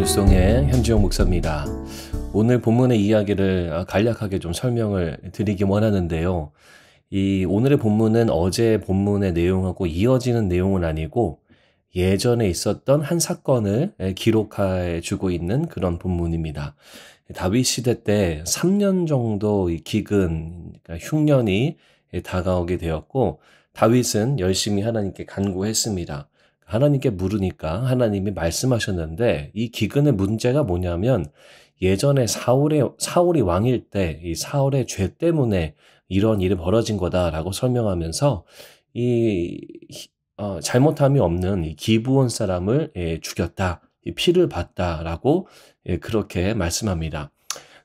뉴송의 현지용 목사입니다. 오늘 본문의 이야기를 어, 간략하게 좀 설명을 드리기 원하는데요. 이 오늘의 본문은 어제 본문의 내용하고 이어지는 내용은 아니고 예전에 있었던 한 사건을 기록해 주고 있는 그런 본문입니다. 다윗 시대 때 3년 정도 기근, 그러니까 흉년이 다가오게 되었고 다윗은 열심히 하나님께 간구했습니다. 하나님께 물으니까 하나님이 말씀하셨는데 이 기근의 문제가 뭐냐면 예전에 사울의 사울이 왕일 때 이 사울의 죄 때문에 이런 일이 벌어진 거다라고 설명하면서 이 어, 잘못함이 없는 이 기부원 사람을 예, 죽였다. 이 피를 봤다라고 예, 그렇게 말씀합니다.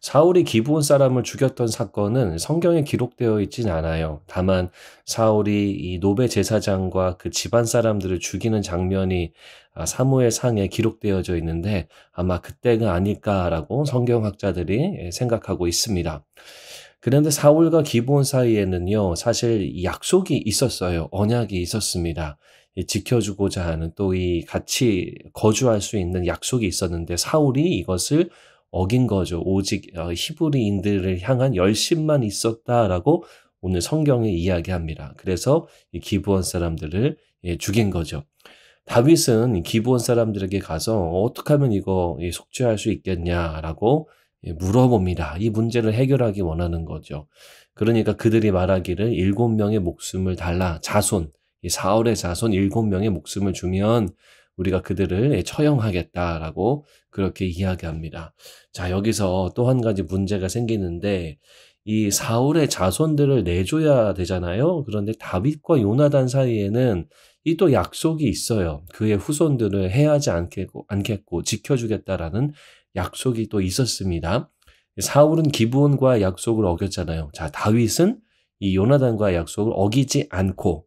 사울이 기브온 사람을 죽였던 사건은 성경에 기록되어 있진 않아요. 다만 사울이 이 노베 제사장과 그 집안 사람들을 죽이는 장면이 아, 사무엘 상에 기록되어져 있는데 아마 그때가 아닐까라고 성경학자들이 예, 생각하고 있습니다. 그런데 사울과 기브온 사이에는요, 사실 약속이 있었어요. 언약이 있었습니다. 지켜주고자 하는 또 이 같이 거주할 수 있는 약속이 있었는데 사울이 이것을 어긴 거죠. 오직 어, 히브리인들을 향한 열심만 있었다라고 오늘 성경에 이야기합니다. 그래서 기부원 사람들을 예, 죽인 거죠. 다윗은 기부원 사람들에게 가서 어떻게 하면 이거 속죄할 수 있겠냐라고 예, 물어봅니다. 이 문제를 해결하기 원하는 거죠. 그러니까 그들이 말하기를 일곱 명의 목숨을 달라 자손 사울의 자손 일곱 명의 목숨을 주면 우리가 그들을 처형하겠다라고 그렇게 이야기합니다. 자, 여기서 또 한 가지 문제가 생기는데 이 사울의 자손들을 내줘야 되잖아요. 그런데 다윗과 요나단 사이에는 이 또 약속이 있어요. 그의 후손들을 해하지 않겠고, 않겠고 지켜주겠다라는 약속이 또 있었습니다. 사울은 기브온과 약속을 어겼잖아요. 자, 다윗은 이 요나단과 약속을 어기지 않고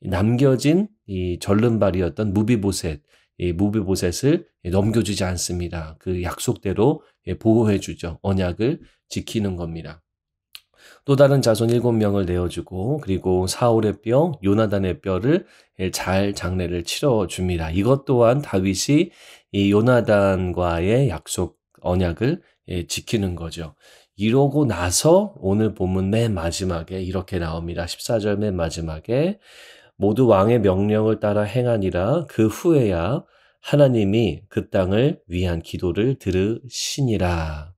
남겨진 이 절름발이었던 무비보셋, 이 무비보셋을 넘겨주지 않습니다. 그 약속대로 예, 보호해주죠. 언약을 지키는 겁니다. 또 다른 자손 일곱 명을 내어주고 그리고 사울의 뼈, 요나단의 뼈를 예, 잘 장례를 치러 줍니다. 이것 또한 다윗이 이 요나단과의 약속 언약을 예, 지키는 거죠. 이러고 나서 오늘 본문 맨 마지막에 이렇게 나옵니다. 14절 맨 마지막에 모두 왕의 명령을 따라 행하니라 그 후에야 하나님이 그 땅을 위한 기도를 들으시니라.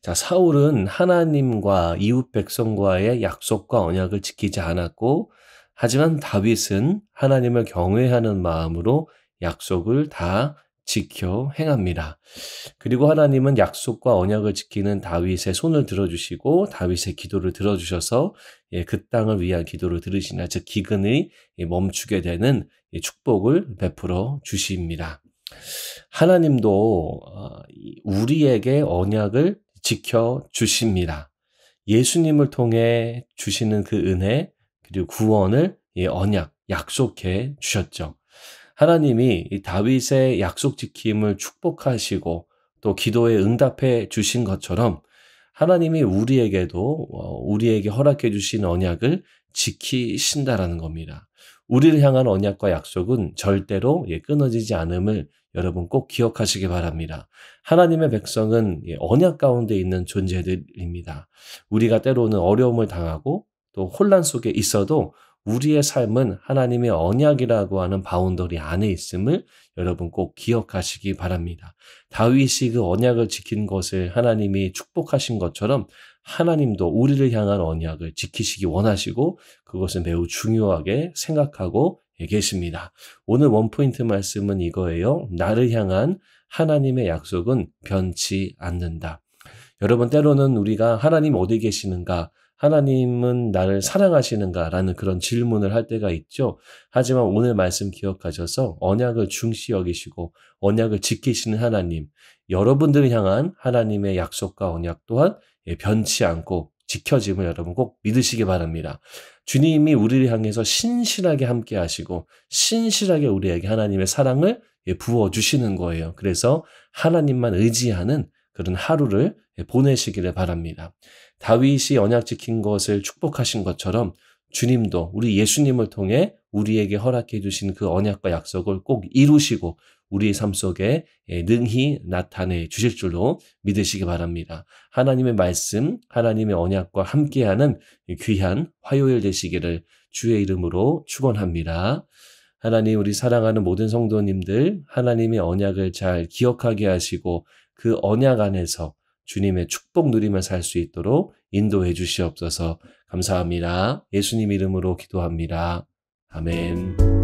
자, 사울은 하나님과 이웃 백성과의 약속과 언약을 지키지 않았고, 하지만 다윗은 하나님을 경외하는 마음으로 약속을 다 지켜 행합니다. 그리고 하나님은 약속과 언약을 지키는 다윗의 손을 들어주시고 다윗의 기도를 들어주셔서 예, 그 땅을 위한 기도를 들으시나 즉 기근이 예, 멈추게 되는 예, 축복을 베풀어 주십니다. 하나님도 어, 우리에게 언약을 지켜 주십니다. 예수님을 통해 주시는 그 은혜 그리고 구원을 언약 약속해 주셨죠. 하나님이 이 다윗의 약속 지킴을 축복하시고 또 기도에 응답해 주신 것처럼 하나님이 우리에게도 어, 우리에게 허락해 주신 언약을 지키신다라는 겁니다. 우리를 향한 언약과 약속은 절대로 예, 끊어지지 않음을 여러분 꼭 기억하시기 바랍니다. 하나님의 백성은 예, 언약 가운데 있는 존재들입니다. 우리가 때로는 어려움을 당하고 또 혼란 속에 있어도 우리의 삶은 하나님의 언약이라고 하는 바운더리 안에 있음을 여러분 꼭 기억하시기 바랍니다. 다윗이 그 언약을 지킨 것을 하나님이 축복하신 것처럼 하나님도 우리를 향한 언약을 지키시기 원하시고 그것은 매우 중요하게 생각하고 계십니다. 오늘 원포인트 말씀은 이거예요. 나를 향한 하나님의 약속은 변치 않는다. 여러분 때로는 우리가 하나님 어디 계시는가 하나님은 나를 사랑하시는가라는 그런 질문을 할 때가 있죠. 하지만 오늘 말씀 기억하셔서 언약을 중시 여기시고 언약을 지키시는 하나님, 여러분들을 향한 하나님의 약속과 언약 또한 예, 변치 않고 지켜짐을 여러분 꼭 믿으시기 바랍니다. 주님이 우리를 향해서 신실하게 함께 하시고 신실하게 우리에게 하나님의 사랑을 예, 부어 주시는 거예요. 그래서 하나님만 의지하는 그런 하루를 보내시기를 바랍니다. 다윗이 언약 지킨 것을 축복하신 것처럼 주님도 우리 예수님을 통해 우리에게 허락해 주신 그 언약과 약속을 꼭 이루시고 우리의 삶 속에 예, 능히 나타내 주실 줄로 믿으시기 바랍니다. 하나님의 말씀, 하나님의 언약과 함께하는 귀한 화요일 되시기를 주의 이름으로 축원합니다. 하나님 우리 사랑하는 모든 성도님들 하나님의 언약을 잘 기억하게 하시고 그 언약 안에서 주님의 축복 누리며 살 수 있도록 인도해 주시옵소서 감사합니다. 예수님 이름으로 기도합니다. 아멘.